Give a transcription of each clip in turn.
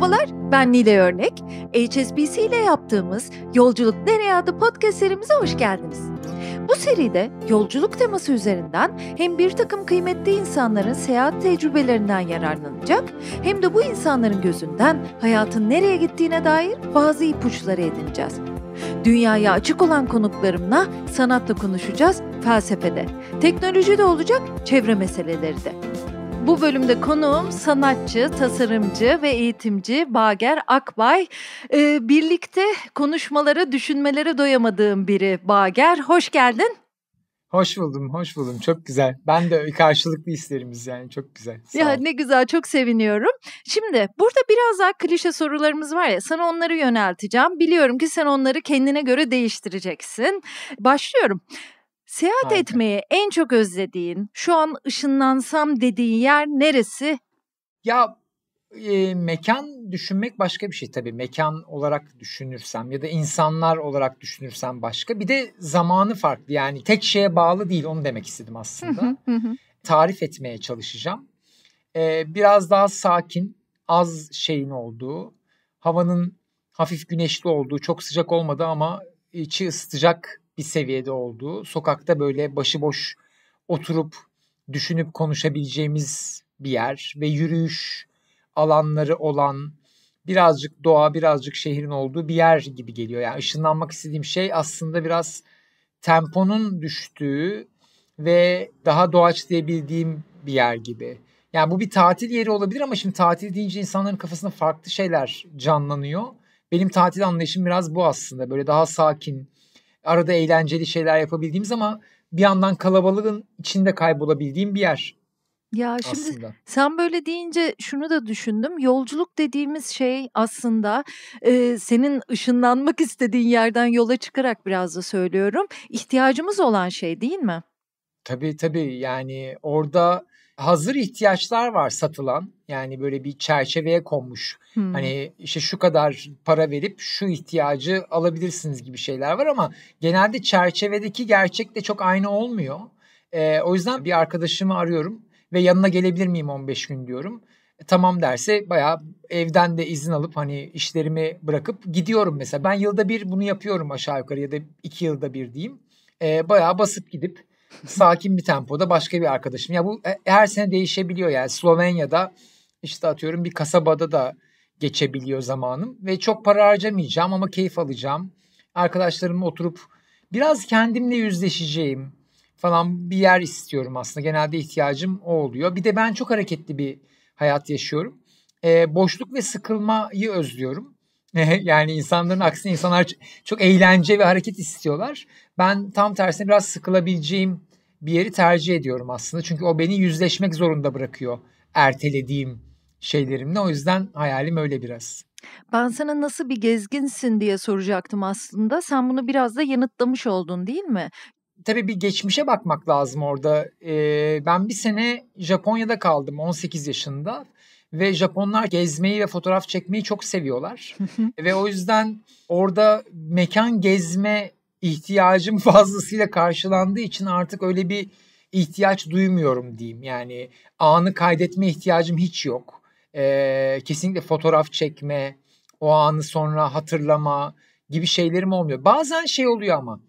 Merhabalar, ben Nile Örnek. HSBC ile yaptığımız Yolculuk Nereye adlı podcast serimize hoş geldiniz. Bu seride yolculuk teması üzerinden hem bir takım kıymetli insanların seyahat tecrübelerinden yararlanacak hem de bu insanların gözünden hayatın nereye gittiğine dair bazı ipuçları edineceğiz. Dünyaya açık olan konuklarımla sanatla konuşacağız, felsefede, teknolojide olacak çevre meseleleri de. Bu bölümde konuğum sanatçı, tasarımcı ve eğitimci Bager Akbay. Ee, birlikte konuşmalara, düşünmelere doyamadığım biri Bager. Hoş geldin. Hoş buldum, hoş buldum. Çok güzel. Ben de karşılıklı isterimiz yani çok güzel. Sağ ya ol. ne güzel, çok seviniyorum. Şimdi burada biraz daha klişe sorularımız var ya, sana onları yönelteceğim. Biliyorum ki sen onları kendine göre değiştireceksin. Başlıyorum. Seyahat Harika. etmeyi en çok özlediğin, şu an ışınlansam dediğin yer neresi? Ya e, mekan düşünmek başka bir şey tabii. Mekan olarak düşünürsem ya da insanlar olarak düşünürsem başka. Bir de zamanı farklı. Yani tek şeye bağlı değil onu demek istedim aslında. Tarif etmeye çalışacağım. E, biraz daha sakin, az şeyin olduğu, havanın hafif güneşli olduğu, çok sıcak olmadı ama içi ısıtacak bir seviyede olduğu, sokakta böyle başıboş oturup düşünüp konuşabileceğimiz bir yer ve yürüyüş alanları olan birazcık doğa, birazcık şehrin olduğu bir yer gibi geliyor. Yani ışınlanmak istediğim şey aslında biraz temponun düştüğü ve daha doğaç diyebildiğim bir yer gibi. Yani bu bir tatil yeri olabilir ama şimdi tatil deyince insanların kafasında farklı şeyler canlanıyor. Benim tatil anlayışım biraz bu aslında. Böyle daha sakin, arada eğlenceli şeyler yapabildiğimiz ama bir yandan kalabalığın içinde kaybolabildiğim bir yer. Ya şimdi aslında. sen böyle deyince şunu da düşündüm. Yolculuk dediğimiz şey aslında e, senin ışınlanmak istediğin yerden yola çıkarak biraz da söylüyorum. İhtiyacımız olan şey değil mi? Tabii tabii yani orada hazır ihtiyaçlar var satılan. Yani böyle bir çerçeveye konmuş. Hmm. Hani işte şu kadar para verip şu ihtiyacı alabilirsiniz gibi şeyler var ama genelde çerçevedeki gerçekle çok aynı olmuyor. Ee, o yüzden bir arkadaşımı arıyorum ve yanına gelebilir miyim 15 gün diyorum. E, tamam derse bayağı evden de izin alıp hani işlerimi bırakıp gidiyorum mesela. Ben yılda bir bunu yapıyorum aşağı yukarı ya da iki yılda bir diyeyim. Ee, bayağı basıp gidip sakin bir tempoda başka bir arkadaşım. Ya bu e, her sene değişebiliyor yani Slovenya'da işte atıyorum bir kasabada da geçebiliyor zamanım ve çok para harcamayacağım ama keyif alacağım. Arkadaşlarımla oturup biraz kendimle yüzleşeceğim falan bir yer istiyorum aslında. Genelde ihtiyacım o oluyor. Bir de ben çok hareketli bir hayat yaşıyorum. E, boşluk ve sıkılmayı özlüyorum. yani insanların aksine insanlar çok eğlence ve hareket istiyorlar. Ben tam tersine biraz sıkılabileceğim bir yeri tercih ediyorum aslında. Çünkü o beni yüzleşmek zorunda bırakıyor ertelediğim şeylerimle. O yüzden hayalim öyle biraz. Ben sana nasıl bir gezginsin diye soracaktım aslında. Sen bunu biraz da yanıtlamış oldun değil mi? Tabii bir geçmişe bakmak lazım orada. Ee, ben bir sene Japonya'da kaldım 18 yaşında. Ve Japonlar gezmeyi ve fotoğraf çekmeyi çok seviyorlar. ve o yüzden orada mekan gezme ihtiyacım fazlasıyla karşılandığı için artık öyle bir ihtiyaç duymuyorum diyeyim. Yani anı kaydetme ihtiyacım hiç yok. Ee, kesinlikle fotoğraf çekme, o anı sonra hatırlama gibi şeylerim olmuyor. Bazen şey oluyor ama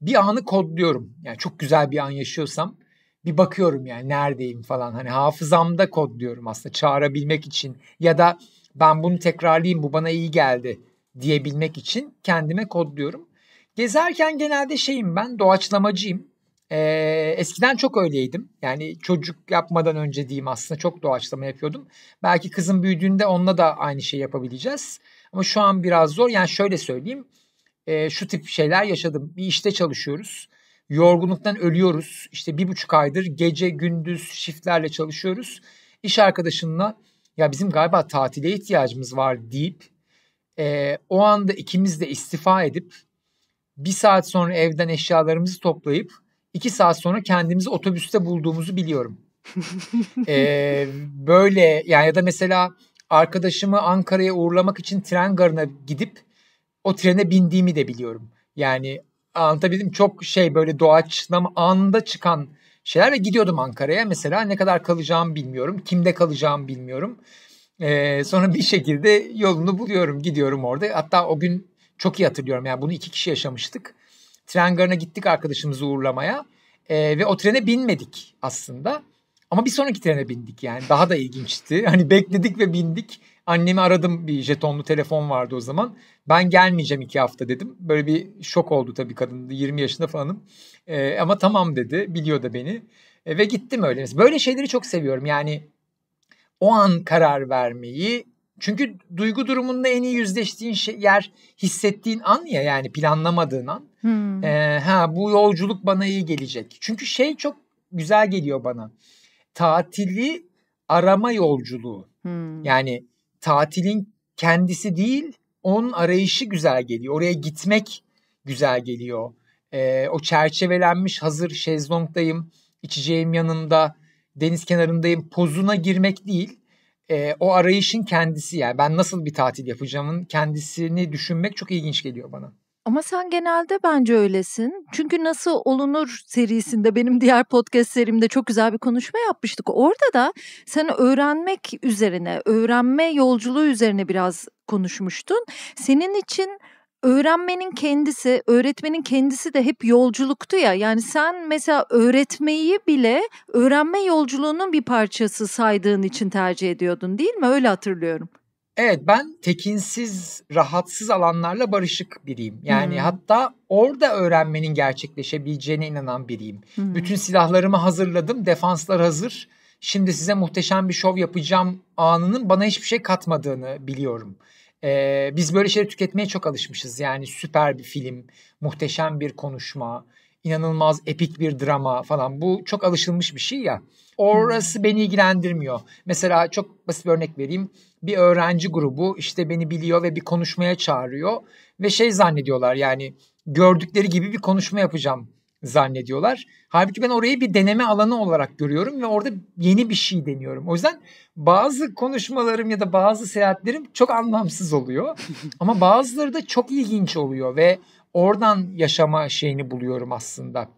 bir anı kodluyorum. Yani çok güzel bir an yaşıyorsam bir bakıyorum yani neredeyim falan hani hafızamda kodluyorum aslında çağırabilmek için ya da ben bunu tekrarlayayım bu bana iyi geldi diyebilmek için kendime kodluyorum. Gezerken genelde şeyim ben doğaçlamacıyım. Ee, eskiden çok öyleydim. Yani çocuk yapmadan önce diyeyim aslında çok doğaçlama yapıyordum. Belki kızım büyüdüğünde onunla da aynı şey yapabileceğiz. Ama şu an biraz zor. Yani şöyle söyleyeyim. E, şu tip şeyler yaşadım. Bir işte çalışıyoruz. Yorgunluktan ölüyoruz. İşte bir buçuk aydır gece gündüz şiftlerle çalışıyoruz. İş arkadaşınla ya bizim galiba tatile ihtiyacımız var deyip e, o anda ikimiz de istifa edip bir saat sonra evden eşyalarımızı toplayıp iki saat sonra kendimizi otobüste bulduğumuzu biliyorum. ee, böyle yani ya da mesela arkadaşımı Ankara'ya uğurlamak için tren garına gidip o trene bindiğimi de biliyorum. Yani anlatabildim çok şey böyle doğaçlama anda çıkan şeyler ve gidiyordum Ankara'ya mesela ne kadar kalacağım bilmiyorum kimde kalacağım bilmiyorum ee, sonra bir şekilde yolunu buluyorum gidiyorum orada hatta o gün çok iyi hatırlıyorum yani bunu iki kişi yaşamıştık tren garına gittik arkadaşımızı uğurlamaya ee, ve o trene binmedik aslında ama bir sonraki trene bindik yani daha da ilginçti hani bekledik ve bindik annemi aradım bir jetonlu telefon vardı o zaman. Ben gelmeyeceğim iki hafta dedim. Böyle bir şok oldu tabii kadın 20 yaşında falanım. E, ama tamam dedi biliyor da beni. E, ve gittim öyle. Böyle şeyleri çok seviyorum yani o an karar vermeyi çünkü duygu durumunda en iyi yüzleştiğin şey, yer hissettiğin an ya yani planlamadığın an. Hmm. E, ha bu yolculuk bana iyi gelecek. Çünkü şey çok güzel geliyor bana. Tatili arama yolculuğu. Hmm. Yani tatilin kendisi değil onun arayışı güzel geliyor. Oraya gitmek güzel geliyor. E, o çerçevelenmiş hazır şezlongdayım, içeceğim yanında deniz kenarındayım pozuna girmek değil. E, o arayışın kendisi yani ben nasıl bir tatil yapacağımın kendisini düşünmek çok ilginç geliyor bana. Ama sen genelde bence öylesin. Çünkü Nasıl Olunur serisinde benim diğer podcast serimde çok güzel bir konuşma yapmıştık. Orada da sen öğrenmek üzerine, öğrenme yolculuğu üzerine biraz konuşmuştun. Senin için öğrenmenin kendisi, öğretmenin kendisi de hep yolculuktu ya. Yani sen mesela öğretmeyi bile öğrenme yolculuğunun bir parçası saydığın için tercih ediyordun değil mi? Öyle hatırlıyorum. Evet ben tekinsiz, rahatsız alanlarla barışık biriyim. Yani hmm. hatta orada öğrenmenin gerçekleşebileceğine inanan biriyim. Hmm. Bütün silahlarımı hazırladım, defanslar hazır. Şimdi size muhteşem bir şov yapacağım anının bana hiçbir şey katmadığını biliyorum. Ee, biz böyle şeyleri tüketmeye çok alışmışız. Yani süper bir film, muhteşem bir konuşma, inanılmaz epik bir drama falan. Bu çok alışılmış bir şey ya. Hmm. Orası hmm. beni ilgilendirmiyor. Mesela çok basit bir örnek vereyim bir öğrenci grubu işte beni biliyor ve bir konuşmaya çağırıyor ve şey zannediyorlar yani gördükleri gibi bir konuşma yapacağım zannediyorlar. Halbuki ben orayı bir deneme alanı olarak görüyorum ve orada yeni bir şey deniyorum. O yüzden bazı konuşmalarım ya da bazı seyahatlerim çok anlamsız oluyor. Ama bazıları da çok ilginç oluyor ve oradan yaşama şeyini buluyorum aslında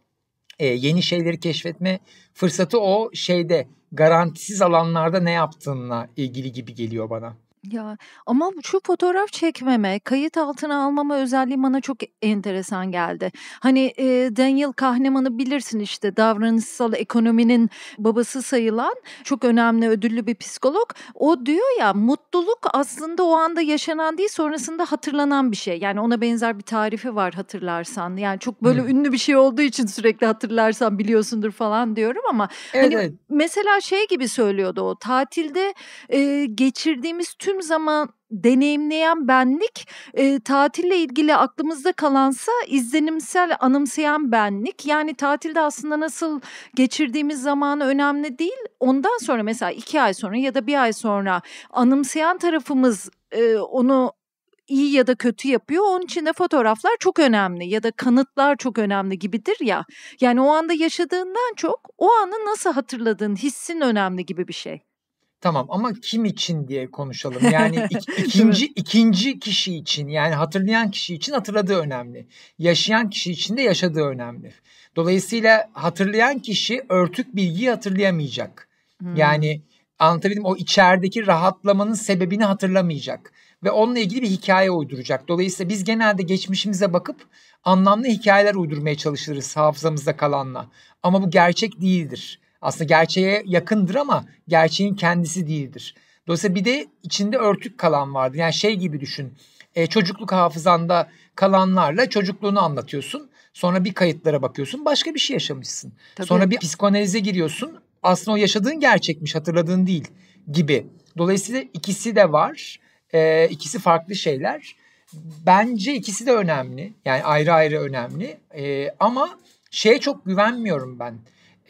e, yeni şeyleri keşfetme fırsatı o şeyde garantisiz alanlarda ne yaptığınla ilgili gibi geliyor bana. Ya ama şu fotoğraf çekmeme, kayıt altına almama özelliği bana çok enteresan geldi. Hani, eee, Daniel Kahneman'ı bilirsin, işte, davranışsal ekonominin babası sayılan çok önemli, ödüllü bir psikolog. O diyor ya, mutluluk aslında o anda yaşanan değil, sonrasında hatırlanan bir şey. Yani ona benzer bir tarifi var hatırlarsan. Yani çok böyle Hıı. ünlü bir şey olduğu için sürekli hatırlarsan biliyorsundur falan diyorum ama hani mesela şey gibi söylüyordu o, tatilde, eee, geçirdiğimiz tüm tüm zaman deneyimleyen benlik e, tatille ilgili aklımızda kalansa izlenimsel anımsayan benlik. Yani tatilde aslında nasıl geçirdiğimiz zaman önemli değil. Ondan sonra mesela iki ay sonra ya da bir ay sonra anımsayan tarafımız e, onu iyi ya da kötü yapıyor. Onun için de fotoğraflar çok önemli ya da kanıtlar çok önemli gibidir ya. Yani o anda yaşadığından çok o anı nasıl hatırladığın hissin önemli gibi bir şey. Tamam ama kim için diye konuşalım. Yani ik, ikinci ikinci kişi için yani hatırlayan kişi için hatırladığı önemli. Yaşayan kişi için de yaşadığı önemli. Dolayısıyla hatırlayan kişi örtük bilgiyi hatırlayamayacak. Hmm. Yani anlatabildim o içerideki rahatlamanın sebebini hatırlamayacak ve onunla ilgili bir hikaye uyduracak. Dolayısıyla biz genelde geçmişimize bakıp anlamlı hikayeler uydurmaya çalışırız hafızamızda kalanla. Ama bu gerçek değildir. Aslında gerçeğe yakındır ama gerçeğin kendisi değildir. Dolayısıyla bir de içinde örtük kalan vardır. Yani şey gibi düşün. E, çocukluk hafızanda kalanlarla çocukluğunu anlatıyorsun. Sonra bir kayıtlara bakıyorsun başka bir şey yaşamışsın. Tabii. Sonra bir psikanalize giriyorsun. Aslında o yaşadığın gerçekmiş hatırladığın değil gibi. Dolayısıyla ikisi de var. E, ikisi farklı şeyler. Bence ikisi de önemli. Yani ayrı ayrı önemli. E, ama şeye çok güvenmiyorum ben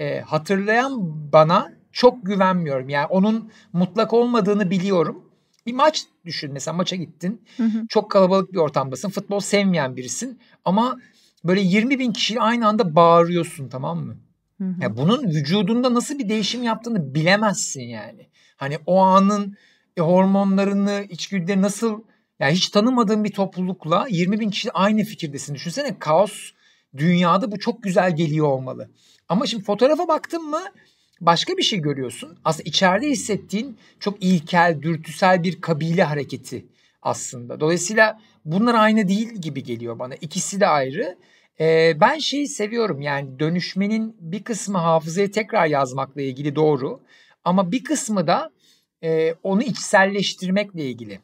e, hatırlayan bana çok güvenmiyorum. Yani onun mutlak olmadığını biliyorum. Bir maç düşün mesela maça gittin. Hı hı. Çok kalabalık bir ortamdasın. Futbol sevmeyen birisin. Ama böyle 20 bin kişiyle aynı anda bağırıyorsun tamam mı? Hı hı. Ya bunun vücudunda nasıl bir değişim yaptığını bilemezsin yani. Hani o anın e, hormonlarını, içgüdüleri nasıl... Yani hiç tanımadığın bir toplulukla 20 bin kişi aynı fikirdesin. Düşünsene kaos dünyada bu çok güzel geliyor olmalı. Ama şimdi fotoğrafa baktın mı başka bir şey görüyorsun. Aslında içeride hissettiğin çok ilkel, dürtüsel bir kabile hareketi aslında. Dolayısıyla bunlar aynı değil gibi geliyor bana. İkisi de ayrı. Ee, ben şeyi seviyorum yani dönüşmenin bir kısmı hafızaya tekrar yazmakla ilgili doğru. Ama bir kısmı da e, onu içselleştirmekle ilgili.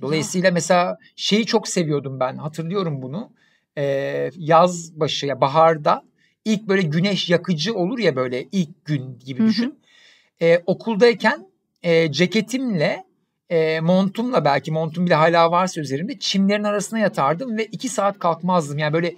Dolayısıyla mesela şeyi çok seviyordum ben hatırlıyorum bunu. Ee, yaz başı ya baharda ilk böyle güneş yakıcı olur ya böyle ilk gün gibi düşün. Hı e, okuldayken e, ceketimle e, montumla belki montum bile hala varsa üzerimde çimlerin arasına yatardım ve iki saat kalkmazdım. Yani böyle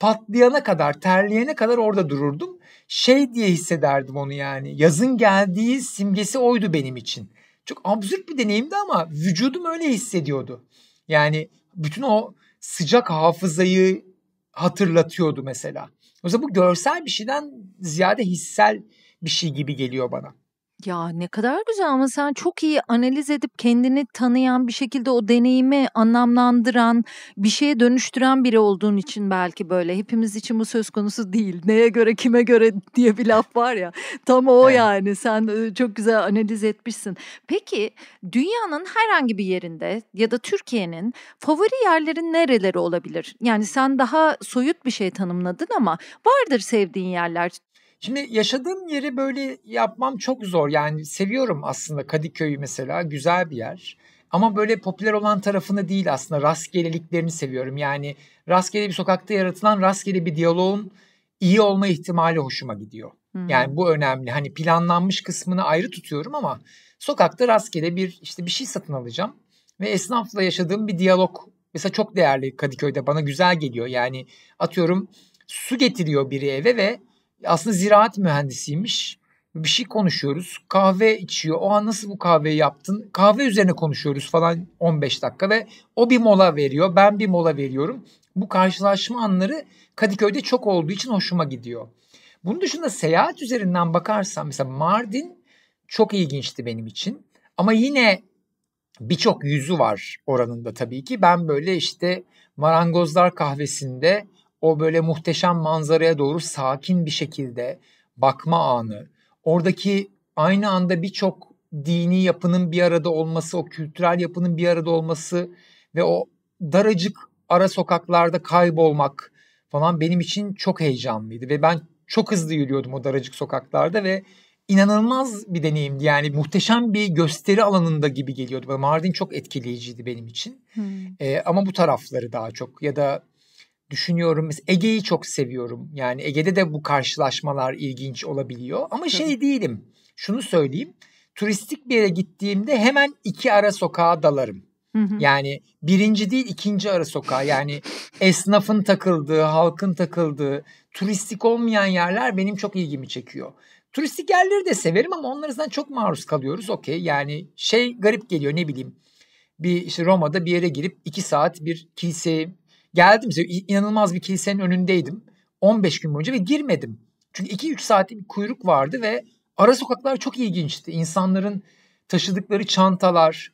patlayana kadar terleyene kadar orada dururdum. Şey diye hissederdim onu yani yazın geldiği simgesi oydu benim için. Çok absürt bir deneyimdi ama vücudum öyle hissediyordu. Yani bütün o sıcak hafızayı hatırlatıyordu mesela. Oysa bu görsel bir şeyden ziyade hissel bir şey gibi geliyor bana. Ya, ne kadar güzel ama sen çok iyi analiz edip kendini tanıyan, bir şekilde o deneyimi anlamlandıran, bir şeye dönüştüren biri olduğun için belki böyle. Hepimiz için bu söz konusu değil. Neye göre, kime göre diye bir laf var ya. Tam o Evet. yani. Sen, çok güzel analiz etmişsin. Peki, dünyanın herhangi bir yerinde ya da Türkiye'nin favori yerlerin nereleri olabilir? Yani sen daha soyut bir şey tanımladın ama vardır sevdiğin yerler. Şimdi yaşadığım yeri böyle yapmam çok zor. Yani seviyorum aslında Kadıköy'ü mesela güzel bir yer. Ama böyle popüler olan tarafını değil aslında rastgeleliklerini seviyorum. Yani rastgele bir sokakta yaratılan rastgele bir diyaloğun iyi olma ihtimali hoşuma gidiyor. Hmm. Yani bu önemli. Hani planlanmış kısmını ayrı tutuyorum ama sokakta rastgele bir işte bir şey satın alacağım ve esnafla yaşadığım bir diyalog mesela çok değerli Kadıköy'de bana güzel geliyor. Yani atıyorum su getiriyor biri eve ve aslında ziraat mühendisiymiş. Bir şey konuşuyoruz. Kahve içiyor. O an nasıl bu kahveyi yaptın? Kahve üzerine konuşuyoruz falan 15 dakika ve o bir mola veriyor. Ben bir mola veriyorum. Bu karşılaşma anları Kadıköy'de çok olduğu için hoşuma gidiyor. Bunun dışında seyahat üzerinden bakarsam mesela Mardin çok ilginçti benim için. Ama yine birçok yüzü var oranında tabii ki. Ben böyle işte marangozlar kahvesinde o böyle muhteşem manzaraya doğru sakin bir şekilde bakma anı, oradaki aynı anda birçok dini yapının bir arada olması, o kültürel yapının bir arada olması ve o daracık ara sokaklarda kaybolmak falan benim için çok heyecanlıydı ve ben çok hızlı yürüyordum o daracık sokaklarda ve inanılmaz bir deneyimdi. Yani muhteşem bir gösteri alanında gibi geliyordu. Mardin çok etkileyiciydi benim için. Hmm. Ee, ama bu tarafları daha çok ya da düşünüyorum. Ege'yi çok seviyorum. Yani Ege'de de bu karşılaşmalar ilginç olabiliyor. Ama şey değilim. Şunu söyleyeyim. Turistik bir yere gittiğimde hemen iki ara sokağa dalarım. Hı hı. Yani birinci değil ikinci ara sokağa yani esnafın takıldığı, halkın takıldığı, turistik olmayan yerler benim çok ilgimi çekiyor. Turistik yerleri de severim ama onlardan çok maruz kalıyoruz. Okey yani şey garip geliyor ne bileyim bir işte Roma'da bir yere girip iki saat bir kilise Geldim size inanılmaz bir kilisenin önündeydim. 15 gün boyunca ve girmedim. Çünkü 2-3 saatlik bir kuyruk vardı ve ara sokaklar çok ilginçti. İnsanların taşıdıkları çantalar,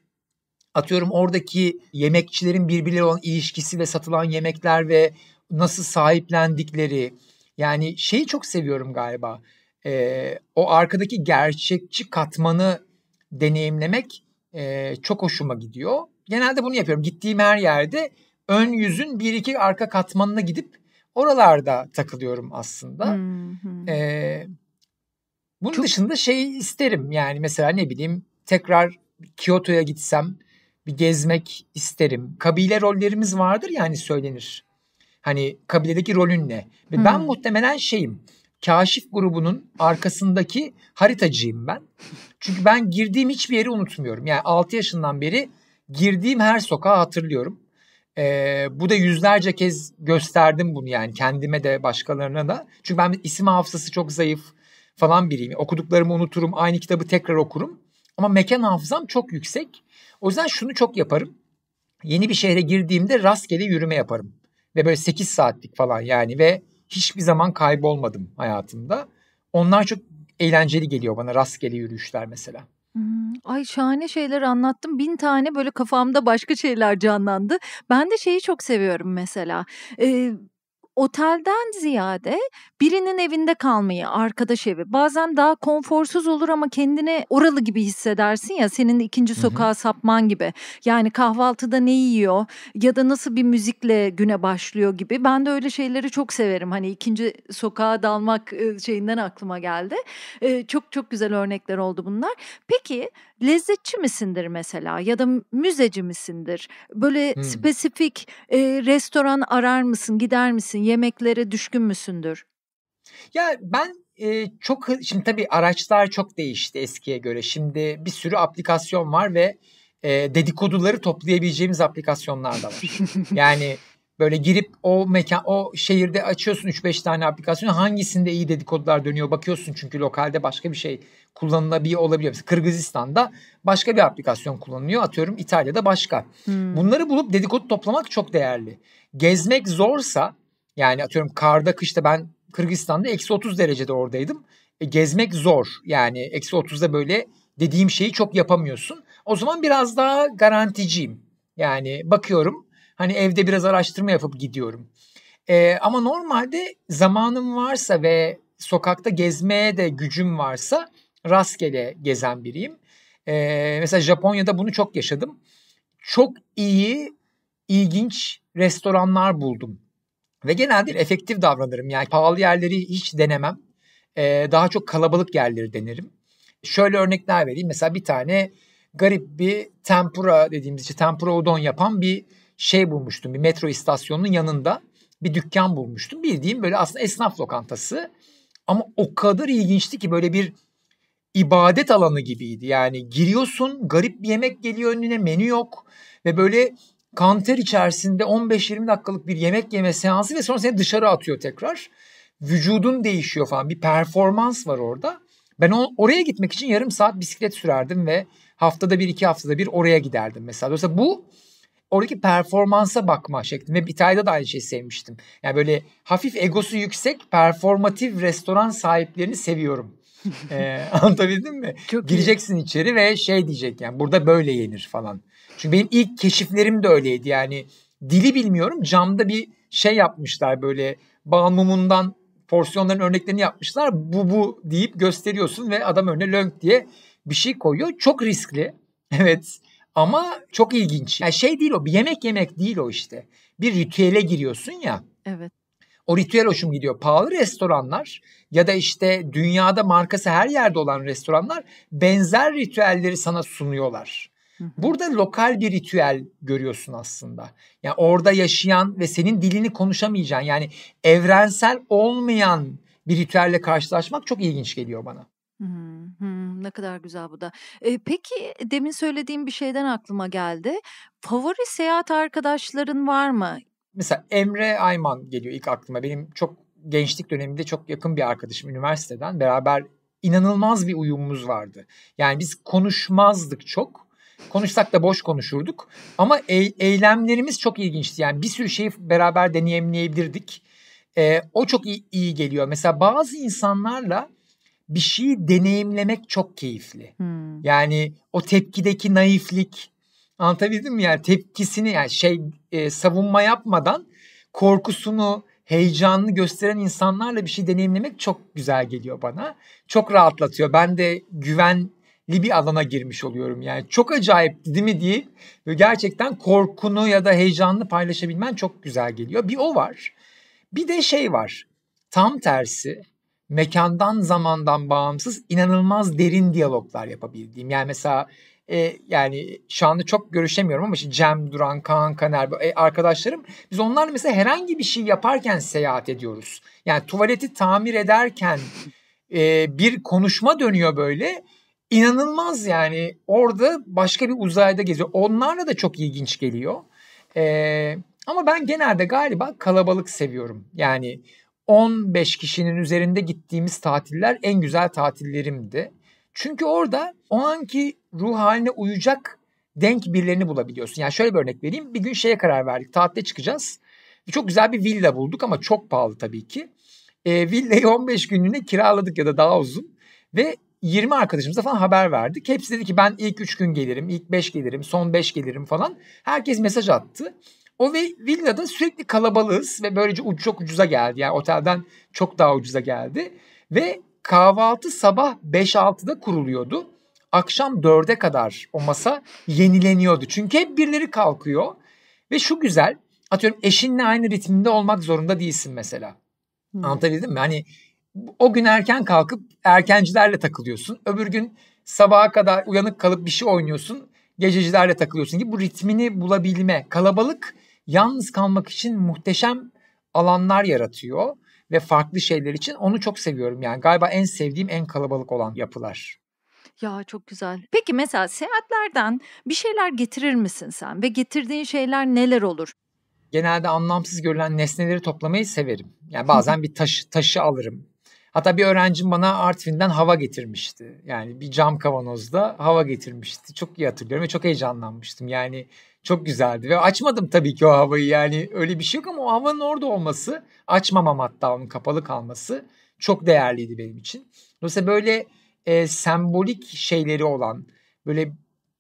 atıyorum oradaki yemekçilerin birbirleri olan ilişkisi ve satılan yemekler ve nasıl sahiplendikleri. Yani şeyi çok seviyorum galiba. E, o arkadaki gerçekçi katmanı deneyimlemek e, çok hoşuma gidiyor. Genelde bunu yapıyorum. Gittiğim her yerde ön yüzün bir iki arka katmanına gidip oralarda takılıyorum aslında. Ee, bunun Çok... dışında şey isterim yani mesela ne bileyim tekrar Kyoto'ya gitsem bir gezmek isterim. Kabile rollerimiz vardır yani söylenir. Hani kabiledeki rolün ne? Ve ben muhtemelen şeyim. Kaşif grubunun arkasındaki haritacıyım ben. Çünkü ben girdiğim hiçbir yeri unutmuyorum. Yani 6 yaşından beri girdiğim her sokağı hatırlıyorum. E, bu da yüzlerce kez gösterdim bunu yani kendime de başkalarına da. Çünkü ben isim hafızası çok zayıf falan biriyim. Okuduklarımı unuturum, aynı kitabı tekrar okurum. Ama mekan hafızam çok yüksek. O yüzden şunu çok yaparım. Yeni bir şehre girdiğimde rastgele yürüme yaparım. Ve böyle 8 saatlik falan yani ve hiçbir zaman kaybolmadım hayatımda. Onlar çok eğlenceli geliyor bana rastgele yürüyüşler mesela. Ay, şahane şeyler anlattım. Bin tane böyle kafamda başka şeyler canlandı. Ben de şeyi çok seviyorum mesela, eee otelden ziyade birinin evinde kalmayı, arkadaş evi. Bazen daha konforsuz olur ama kendini oralı gibi hissedersin ya senin ikinci sokağa hı hı. sapman gibi. Yani kahvaltıda ne yiyor ya da nasıl bir müzikle güne başlıyor gibi. Ben de öyle şeyleri çok severim. Hani ikinci sokağa dalmak şeyinden aklıma geldi. Çok çok güzel örnekler oldu bunlar. Peki lezzetçi misindir mesela ya da müzeci misindir? Böyle hmm. spesifik e, restoran arar mısın, gider misin? Yemeklere düşkün müsündür? Ya ben e, çok şimdi tabii araçlar çok değişti eskiye göre. Şimdi bir sürü aplikasyon var ve e, dedikoduları toplayabileceğimiz aplikasyonlar da var. yani Böyle girip o mekan o şehirde açıyorsun 3-5 tane aplikasyon. Hangisinde iyi dedikodular dönüyor bakıyorsun çünkü lokalde başka bir şey kullanılabiliyor olabiliyor. Mesela Kırgızistan'da başka bir aplikasyon kullanılıyor. Atıyorum İtalya'da başka. Hmm. Bunları bulup dedikodu toplamak çok değerli. Gezmek zorsa yani atıyorum karda kışta ben Kırgızistan'da eksi 30 derecede oradaydım. E, gezmek zor. Yani eksi 30'da böyle dediğim şeyi çok yapamıyorsun. O zaman biraz daha garanticiyim. Yani bakıyorum Hani evde biraz araştırma yapıp gidiyorum. E, ama normalde zamanım varsa ve sokakta gezmeye de gücüm varsa rastgele gezen biriyim. E, mesela Japonya'da bunu çok yaşadım. Çok iyi, ilginç restoranlar buldum. Ve genelde efektif davranırım. Yani pahalı yerleri hiç denemem. E, daha çok kalabalık yerleri denerim. Şöyle örnekler vereyim. Mesela bir tane garip bir tempura dediğimiz için tempura udon yapan bir şey bulmuştum. Bir metro istasyonunun yanında bir dükkan bulmuştum. Bildiğim böyle aslında esnaf lokantası. Ama o kadar ilginçti ki böyle bir ibadet alanı gibiydi. Yani giriyorsun garip bir yemek geliyor önüne menü yok ve böyle kanter içerisinde 15-20 dakikalık bir yemek yeme seansı ve sonra seni dışarı atıyor tekrar. Vücudun değişiyor falan bir performans var orada. Ben o, oraya gitmek için yarım saat bisiklet sürerdim ve haftada bir iki haftada bir oraya giderdim mesela. Dolayısıyla bu oradaki performansa bakma şeklinde. Ve İtalya'da da aynı şeyi sevmiştim. Yani böyle hafif egosu yüksek performatif restoran sahiplerini seviyorum. ee, anlatabildim mi? Çok Gireceksin iyi. içeri ve şey diyecek yani burada böyle yenir falan. Çünkü benim ilk keşiflerim de öyleydi yani. Dili bilmiyorum camda bir şey yapmışlar böyle bal mumundan porsiyonların örneklerini yapmışlar. Bu bu deyip gösteriyorsun ve adam önüne lönk diye bir şey koyuyor. Çok riskli. Evet. Ama çok ilginç. Yani şey değil o bir yemek yemek değil o işte. Bir ritüele giriyorsun ya. Evet. O ritüel hoşum gidiyor. Pahalı restoranlar ya da işte dünyada markası her yerde olan restoranlar benzer ritüelleri sana sunuyorlar. Burada lokal bir ritüel görüyorsun aslında. Yani orada yaşayan ve senin dilini konuşamayacağın yani evrensel olmayan bir ritüelle karşılaşmak çok ilginç geliyor bana. Hı ne kadar güzel bu da. E, peki demin söylediğim bir şeyden aklıma geldi. Favori seyahat arkadaşların var mı? Mesela Emre Ayman geliyor ilk aklıma. Benim çok gençlik döneminde çok yakın bir arkadaşım üniversiteden. Beraber inanılmaz bir uyumumuz vardı. Yani biz konuşmazdık çok. Konuşsak da boş konuşurduk. Ama e- eylemlerimiz çok ilginçti. Yani bir sürü şeyi beraber deneyimleyebilirdik. E, o çok iyi, iyi geliyor. Mesela bazı insanlarla bir şeyi deneyimlemek çok keyifli. Hmm. Yani o tepkideki naiflik anlatabildim mi? Yani tepkisini yani şey e, savunma yapmadan korkusunu heyecanını gösteren insanlarla bir şey deneyimlemek çok güzel geliyor bana. Çok rahatlatıyor. Ben de güvenli bir alana girmiş oluyorum. Yani çok acayip değil mi diye gerçekten korkunu ya da heyecanını paylaşabilmen çok güzel geliyor. Bir o var. Bir de şey var. Tam tersi mekandan zamandan bağımsız inanılmaz derin diyaloglar yapabildiğim. Yani mesela e, yani şu anda çok görüşemiyorum ama işte Cem Duran, Kaan Kaner e, arkadaşlarım biz onlarla mesela herhangi bir şey yaparken seyahat ediyoruz. Yani tuvaleti tamir ederken e, bir konuşma dönüyor böyle. inanılmaz yani orada başka bir uzayda geziyor. Onlarla da çok ilginç geliyor. E, ama ben genelde galiba kalabalık seviyorum. Yani 15 kişinin üzerinde gittiğimiz tatiller en güzel tatillerimdi. Çünkü orada o anki ruh haline uyacak denk birilerini bulabiliyorsun. Yani şöyle bir örnek vereyim. Bir gün şeye karar verdik. Tatile çıkacağız. Çok güzel bir villa bulduk ama çok pahalı tabii ki. E, villayı 15 günlüğüne kiraladık ya da daha uzun. Ve 20 arkadaşımıza falan haber verdik. Hepsi dedi ki ben ilk 3 gün gelirim, ilk 5 gelirim, son 5 gelirim falan. Herkes mesaj attı. O ve villada sürekli kalabalığız ve böylece uc çok ucuza geldi. Yani otelden çok daha ucuza geldi. Ve kahvaltı sabah 5-6'da kuruluyordu. Akşam 4'e kadar o masa yenileniyordu. Çünkü hep birileri kalkıyor. Ve şu güzel atıyorum eşinle aynı ritminde olmak zorunda değilsin mesela. Hmm. Anlatabildim mi? Hani o gün erken kalkıp erkencilerle takılıyorsun. Öbür gün sabaha kadar uyanık kalıp bir şey oynuyorsun. Gececilerle takılıyorsun gibi bu ritmini bulabilme. Kalabalık yalnız kalmak için muhteşem alanlar yaratıyor ve farklı şeyler için onu çok seviyorum. Yani galiba en sevdiğim en kalabalık olan yapılar. Ya çok güzel. Peki mesela seyahatlerden bir şeyler getirir misin sen ve getirdiğin şeyler neler olur? Genelde anlamsız görülen nesneleri toplamayı severim. Yani bazen bir taş, taşı alırım. Hatta bir öğrencim bana Artvin'den hava getirmişti. Yani bir cam kavanozda hava getirmişti. Çok iyi hatırlıyorum ve çok heyecanlanmıştım. Yani çok güzeldi ve açmadım tabii ki o havayı yani öyle bir şey yok ama o havanın orada olması açmamam hatta onun kapalı kalması çok değerliydi benim için. Dolayısıyla böyle e, sembolik şeyleri olan böyle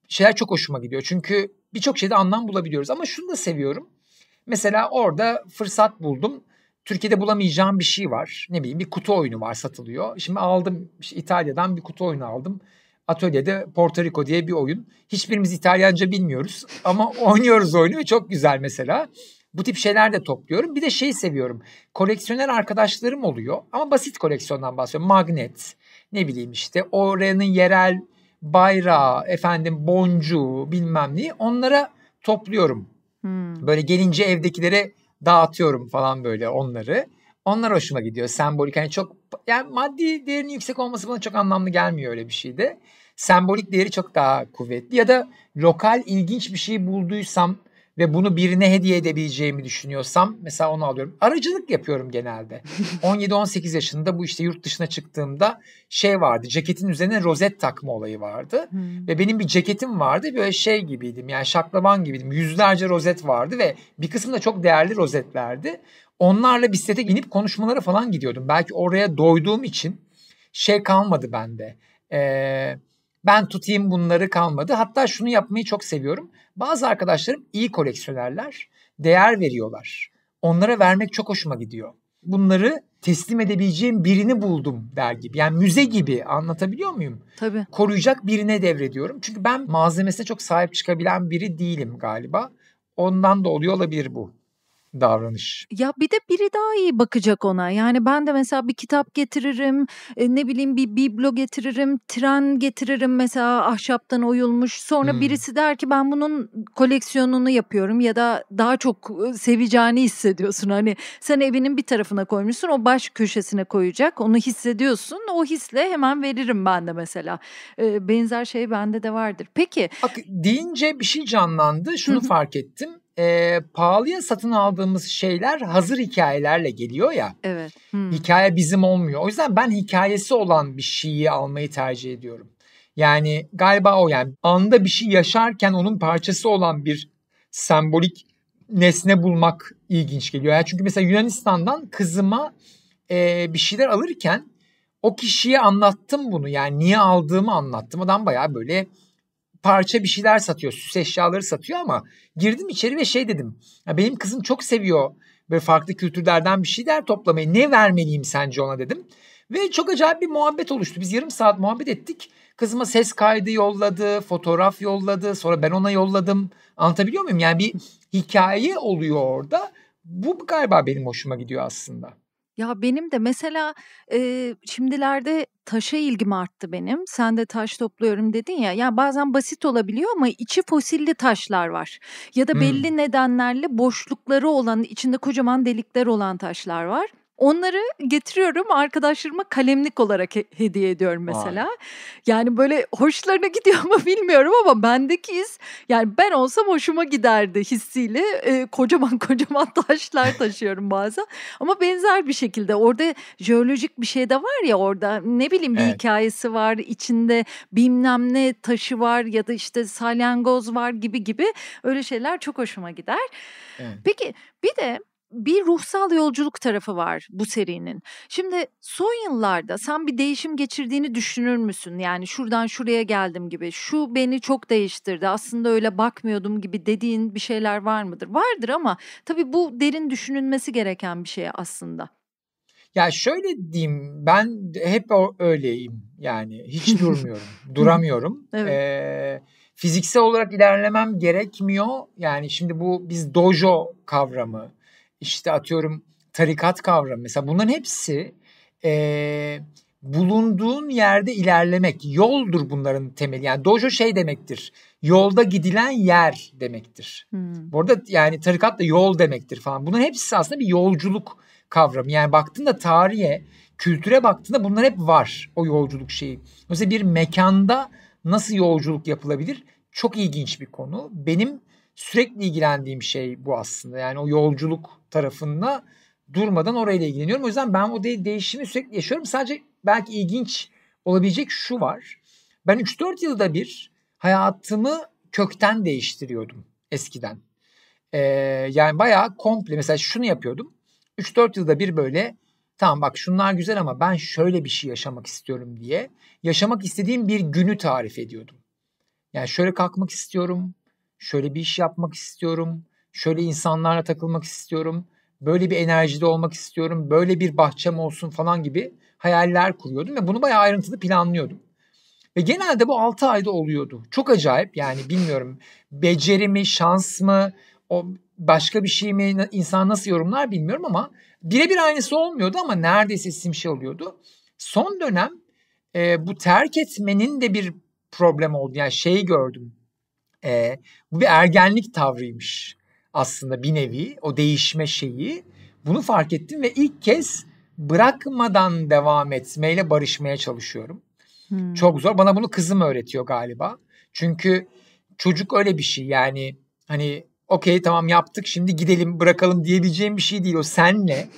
şeyler çok hoşuma gidiyor. Çünkü birçok şeyde anlam bulabiliyoruz ama şunu da seviyorum. Mesela orada fırsat buldum. Türkiye'de bulamayacağım bir şey var. Ne bileyim bir kutu oyunu var satılıyor. Şimdi aldım işte İtalya'dan bir kutu oyunu aldım atölyede Porto Rico diye bir oyun. Hiçbirimiz İtalyanca bilmiyoruz ama oynuyoruz oyunu ve çok güzel mesela. Bu tip şeyler de topluyorum. Bir de şeyi seviyorum. Koleksiyoner arkadaşlarım oluyor ama basit koleksiyondan bahsediyorum. Magnet, ne bileyim işte oranın yerel bayrağı, efendim boncuğu bilmem neyi. onlara topluyorum. Hmm. Böyle gelince evdekilere dağıtıyorum falan böyle onları. Onlar hoşuma gidiyor. Sembolik hani çok yani maddi değerinin yüksek olması bana çok anlamlı gelmiyor öyle bir şeyde. Sembolik değeri çok daha kuvvetli ya da lokal ilginç bir şey bulduysam ve bunu birine hediye edebileceğimi düşünüyorsam mesela onu alıyorum. Aracılık yapıyorum genelde. 17-18 yaşında bu işte yurt dışına çıktığımda şey vardı. Ceketin üzerine rozet takma olayı vardı. Hmm. Ve benim bir ceketim vardı. Böyle şey gibiydim yani şaklaban gibiydim. Yüzlerce rozet vardı ve bir kısmı da çok değerli rozetlerdi. Onlarla bir sete inip konuşmalara falan gidiyordum. Belki oraya doyduğum için şey kalmadı bende. Ee, ben tutayım bunları kalmadı. Hatta şunu yapmayı çok seviyorum. Bazı arkadaşlarım iyi koleksiyonerler. Değer veriyorlar. Onlara vermek çok hoşuma gidiyor. Bunları teslim edebileceğim birini buldum der gibi. Yani müze gibi anlatabiliyor muyum? Tabii. Koruyacak birine devrediyorum. Çünkü ben malzemesine çok sahip çıkabilen biri değilim galiba. Ondan da oluyor olabilir bu davranış. Ya bir de biri daha iyi bakacak ona. Yani ben de mesela bir kitap getiririm, e, ne bileyim bir biblo getiririm, tren getiririm mesela ahşaptan oyulmuş. Sonra hmm. birisi der ki ben bunun koleksiyonunu yapıyorum ya da daha çok e, seveceğini hissediyorsun. Hani sen evinin bir tarafına koymuşsun, o baş köşesine koyacak. Onu hissediyorsun. O hisle hemen veririm ben de mesela. E, benzer şey bende de vardır. Peki. Bak deyince bir şey canlandı. Şunu fark ettim e, pahalıya satın aldığımız şeyler hazır hikayelerle geliyor ya. Evet. Hmm. Hikaye bizim olmuyor. O yüzden ben hikayesi olan bir şeyi almayı tercih ediyorum. Yani galiba o yani anda bir şey yaşarken onun parçası olan bir sembolik nesne bulmak ilginç geliyor. Yani çünkü mesela Yunanistan'dan kızıma e, bir şeyler alırken o kişiye anlattım bunu. Yani niye aldığımı anlattım. Adam bayağı böyle parça bir şeyler satıyor. Süs eşyaları satıyor ama girdim içeri ve şey dedim. Ya benim kızım çok seviyor böyle farklı kültürlerden bir şeyler toplamayı. Ne vermeliyim sence ona dedim. Ve çok acayip bir muhabbet oluştu. Biz yarım saat muhabbet ettik. Kızıma ses kaydı yolladı, fotoğraf yolladı. Sonra ben ona yolladım. Anlatabiliyor muyum? Yani bir hikaye oluyor orada. Bu galiba benim hoşuma gidiyor aslında. Ya benim de mesela e, şimdilerde taşa ilgim arttı benim. Sen de taş topluyorum dedin ya. Ya bazen basit olabiliyor ama içi fosilli taşlar var. Ya da belli hmm. nedenlerle boşlukları olan, içinde kocaman delikler olan taşlar var. Onları getiriyorum arkadaşlarıma kalemlik olarak he- hediye ediyorum mesela. Vay. Yani böyle hoşlarına gidiyor mu bilmiyorum ama bendeki iz yani ben olsam hoşuma giderdi hissiyle e, kocaman kocaman taşlar taşıyorum bazen. Ama benzer bir şekilde orada jeolojik bir şey de var ya orada ne bileyim bir evet. hikayesi var içinde bilmem ne taşı var ya da işte salyangoz var gibi gibi öyle şeyler çok hoşuma gider. Evet. Peki bir de bir ruhsal yolculuk tarafı var bu serinin. Şimdi son yıllarda sen bir değişim geçirdiğini düşünür müsün? Yani şuradan şuraya geldim gibi. Şu beni çok değiştirdi. Aslında öyle bakmıyordum gibi dediğin bir şeyler var mıdır? Vardır ama tabii bu derin düşünülmesi gereken bir şey aslında. Ya şöyle diyeyim ben hep öyleyim yani hiç durmuyorum duramıyorum. Evet. Ee, fiziksel olarak ilerlemem gerekmiyor yani şimdi bu biz dojo kavramı işte atıyorum tarikat kavramı mesela bunların hepsi e, bulunduğun yerde ilerlemek yoldur bunların temeli. Yani dojo şey demektir. Yolda gidilen yer demektir. Hmm. Bu arada yani tarikat da yol demektir falan. Bunların hepsi aslında bir yolculuk kavramı. Yani baktığında tarihe, kültüre baktığında bunlar hep var. O yolculuk şeyi. Mesela bir mekanda nasıl yolculuk yapılabilir? Çok ilginç bir konu. Benim sürekli ilgilendiğim şey bu aslında. Yani o yolculuk tarafında durmadan orayla ilgileniyorum. O yüzden ben o de- değişimi sürekli yaşıyorum. Sadece belki ilginç olabilecek şu var. Ben 3-4 yılda bir hayatımı kökten değiştiriyordum eskiden. Ee, yani bayağı komple mesela şunu yapıyordum. 3-4 yılda bir böyle tamam bak şunlar güzel ama ben şöyle bir şey yaşamak istiyorum diye yaşamak istediğim bir günü tarif ediyordum. Yani şöyle kalkmak istiyorum, şöyle bir iş yapmak istiyorum, şöyle insanlarla takılmak istiyorum, böyle bir enerjide olmak istiyorum, böyle bir bahçem olsun falan gibi hayaller kuruyordum ve bunu bayağı ayrıntılı planlıyordum. Ve genelde bu 6 ayda oluyordu. Çok acayip yani bilmiyorum beceri mi, şans mı, o başka bir şey mi, insan nasıl yorumlar bilmiyorum ama birebir aynısı olmuyordu ama neredeyse simşe oluyordu. Son dönem e, bu terk etmenin de bir problem oldu. Yani şeyi gördüm. E, bu bir ergenlik tavrıymış aslında bir nevi o değişme şeyi. Bunu fark ettim ve ilk kez bırakmadan devam etmeyle barışmaya çalışıyorum. Hmm. Çok zor. Bana bunu kızım öğretiyor galiba. Çünkü çocuk öyle bir şey yani hani okey tamam yaptık şimdi gidelim bırakalım diyebileceğim bir şey değil o senle.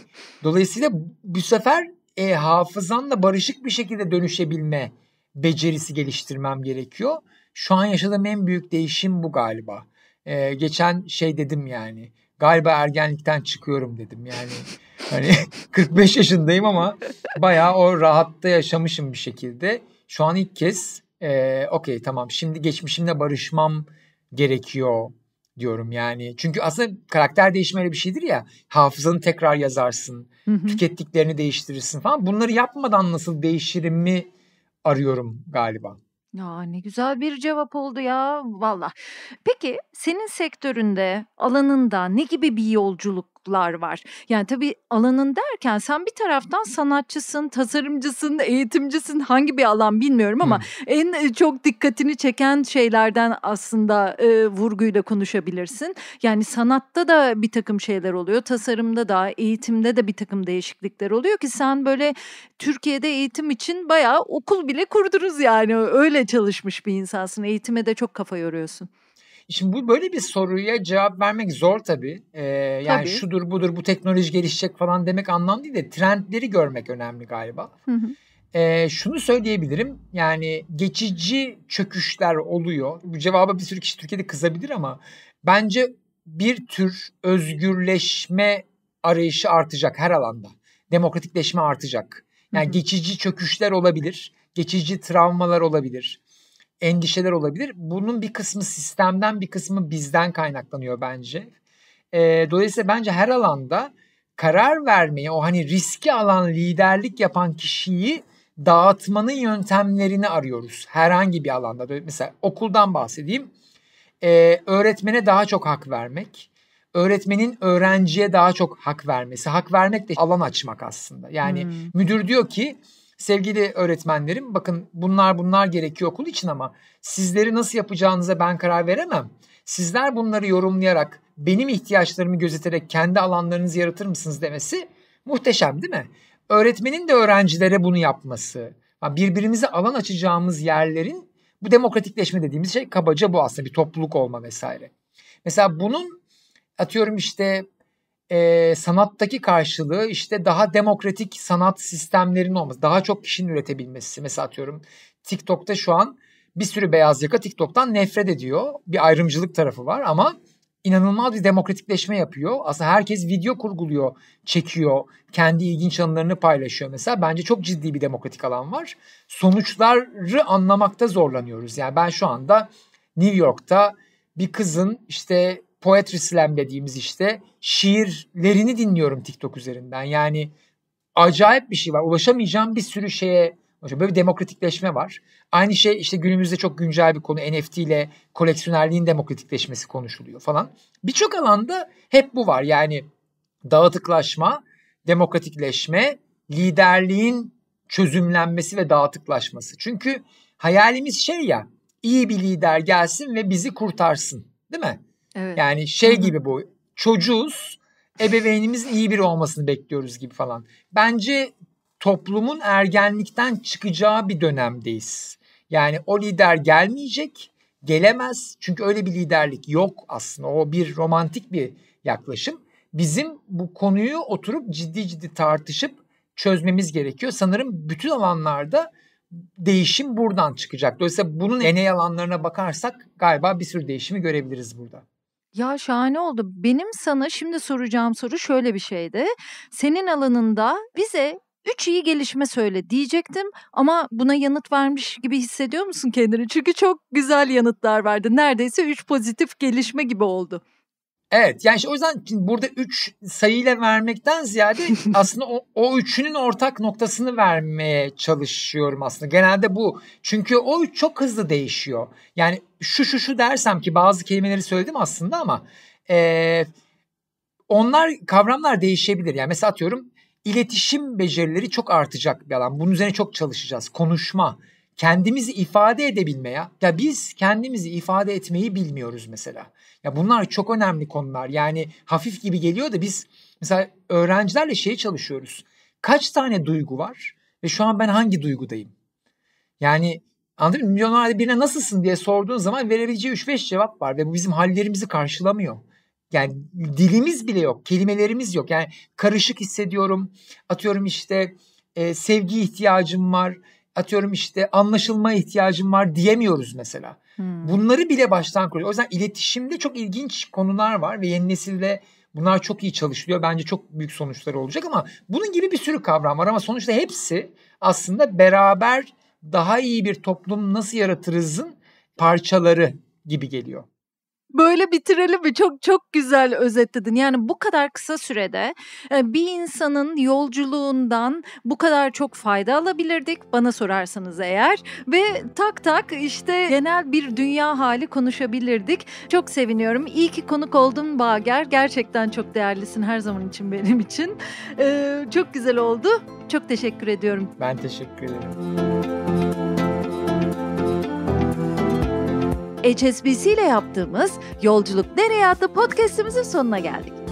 Dolayısıyla bu sefer e, hafızanla barışık bir şekilde dönüşebilme becerisi geliştirmem gerekiyor. Şu an yaşadığım en büyük değişim bu galiba. Ee, geçen şey dedim yani. Galiba ergenlikten çıkıyorum dedim. Yani hani 45 yaşındayım ama bayağı o rahatta yaşamışım bir şekilde. Şu an ilk kez e, okey tamam şimdi geçmişimle barışmam gerekiyor diyorum yani. Çünkü aslında karakter değişimi öyle bir şeydir ya. Hafızanı tekrar yazarsın. Hı hı. Tükettiklerini değiştirirsin falan. Bunları yapmadan nasıl mi arıyorum galiba. Ya ne güzel bir cevap oldu ya valla. Peki senin sektöründe, alanında ne gibi bir yolculuk gruplar var. Yani tabii alanın derken sen bir taraftan sanatçısın, tasarımcısın, eğitimcisin hangi bir alan bilmiyorum ama hmm. en e, çok dikkatini çeken şeylerden aslında e, vurguyla konuşabilirsin. Yani sanatta da bir takım şeyler oluyor, tasarımda da, eğitimde de bir takım değişiklikler oluyor ki sen böyle Türkiye'de eğitim için bayağı okul bile kurdunuz yani öyle çalışmış bir insansın. Eğitime de çok kafa yoruyorsun. Şimdi bu böyle bir soruya cevap vermek zor tabii. Ee, yani tabii. şudur budur bu teknoloji gelişecek falan demek anlam değil de trendleri görmek önemli galiba. Hı hı. Ee, şunu söyleyebilirim yani geçici çöküşler oluyor. Bu cevaba bir sürü kişi Türkiye'de kızabilir ama bence bir tür özgürleşme arayışı artacak her alanda. Demokratikleşme artacak. Yani hı hı. geçici çöküşler olabilir, geçici travmalar olabilir endişeler olabilir. Bunun bir kısmı sistemden bir kısmı bizden kaynaklanıyor bence. E, dolayısıyla bence her alanda karar vermeyi, o hani riski alan liderlik yapan kişiyi dağıtmanın yöntemlerini arıyoruz herhangi bir alanda. Mesela okuldan bahsedeyim. Ee, öğretmene daha çok hak vermek, öğretmenin öğrenciye daha çok hak vermesi. Hak vermek de alan açmak aslında. Yani hmm. müdür diyor ki Sevgili öğretmenlerim bakın bunlar bunlar gerekiyor okul için ama sizleri nasıl yapacağınıza ben karar veremem. Sizler bunları yorumlayarak benim ihtiyaçlarımı gözeterek kendi alanlarınızı yaratır mısınız demesi muhteşem değil mi? Öğretmenin de öğrencilere bunu yapması, birbirimize alan açacağımız yerlerin bu demokratikleşme dediğimiz şey kabaca bu aslında bir topluluk olma vesaire. Mesela bunun atıyorum işte e, sanattaki karşılığı işte daha demokratik sanat sistemlerinin olması, daha çok kişinin üretebilmesi. Mesela atıyorum TikTok'ta şu an bir sürü beyaz yaka TikTok'tan nefret ediyor. Bir ayrımcılık tarafı var ama inanılmaz bir demokratikleşme yapıyor. Aslında herkes video kurguluyor, çekiyor, kendi ilginç anılarını paylaşıyor mesela. Bence çok ciddi bir demokratik alan var. Sonuçları anlamakta zorlanıyoruz. Yani ben şu anda New York'ta bir kızın işte poetry slam dediğimiz işte şiirlerini dinliyorum TikTok üzerinden. Yani acayip bir şey var. Ulaşamayacağım bir sürü şeye Böyle bir demokratikleşme var. Aynı şey işte günümüzde çok güncel bir konu NFT ile koleksiyonerliğin demokratikleşmesi konuşuluyor falan. Birçok alanda hep bu var. Yani dağıtıklaşma, demokratikleşme, liderliğin çözümlenmesi ve dağıtıklaşması. Çünkü hayalimiz şey ya iyi bir lider gelsin ve bizi kurtarsın değil mi? Evet. Yani şey gibi bu çocuğuz ebeveynimiz iyi biri olmasını bekliyoruz gibi falan. Bence toplumun ergenlikten çıkacağı bir dönemdeyiz. Yani o lider gelmeyecek, gelemez. Çünkü öyle bir liderlik yok aslında. O bir romantik bir yaklaşım. Bizim bu konuyu oturup ciddi ciddi tartışıp çözmemiz gerekiyor. Sanırım bütün alanlarda değişim buradan çıkacak. Dolayısıyla bunun deney alanlarına bakarsak galiba bir sürü değişimi görebiliriz burada. Ya şahane oldu. Benim sana şimdi soracağım soru şöyle bir şeydi. Senin alanında bize üç iyi gelişme söyle diyecektim ama buna yanıt vermiş gibi hissediyor musun kendini? Çünkü çok güzel yanıtlar verdi. Neredeyse üç pozitif gelişme gibi oldu. Evet yani işte o yüzden burada 3 sayıyla vermekten ziyade aslında o, o üçünün ortak noktasını vermeye çalışıyorum aslında. Genelde bu. Çünkü o üç çok hızlı değişiyor. Yani şu şu şu dersem ki bazı kelimeleri söyledim aslında ama e, onlar kavramlar değişebilir. Yani mesela atıyorum iletişim becerileri çok artacak bir alan. Bunun üzerine çok çalışacağız. Konuşma, kendimizi ifade edebilme ya. Ya biz kendimizi ifade etmeyi bilmiyoruz mesela. Ya bunlar çok önemli konular. Yani hafif gibi geliyor da biz mesela öğrencilerle şey çalışıyoruz. Kaç tane duygu var ve şu an ben hangi duygudayım? Yani anladın mı? Milyonlarca birine nasılsın diye sorduğun zaman verebileceği 3-5 cevap var ve bu bizim hallerimizi karşılamıyor. Yani dilimiz bile yok, kelimelerimiz yok. Yani karışık hissediyorum. Atıyorum işte e, sevgi ihtiyacım var atıyorum işte anlaşılma ihtiyacım var diyemiyoruz mesela. Hmm. Bunları bile baştan kuruyor. O yüzden iletişimde çok ilginç konular var ve yeni nesilde bunlar çok iyi çalışılıyor. Bence çok büyük sonuçları olacak ama bunun gibi bir sürü kavram var ama sonuçta hepsi aslında beraber daha iyi bir toplum nasıl yaratırızın parçaları gibi geliyor böyle bitirelim mi? Çok çok güzel özetledin. Yani bu kadar kısa sürede e, bir insanın yolculuğundan bu kadar çok fayda alabilirdik bana sorarsanız eğer. Ve tak tak işte genel bir dünya hali konuşabilirdik. Çok seviniyorum. İyi ki konuk oldun Bager. Gerçekten çok değerlisin her zaman için benim için. Ee, çok güzel oldu. Çok teşekkür ediyorum. Ben teşekkür ederim. HSBC ile yaptığımız Yolculuk Nereye adlı podcastimizin sonuna geldik.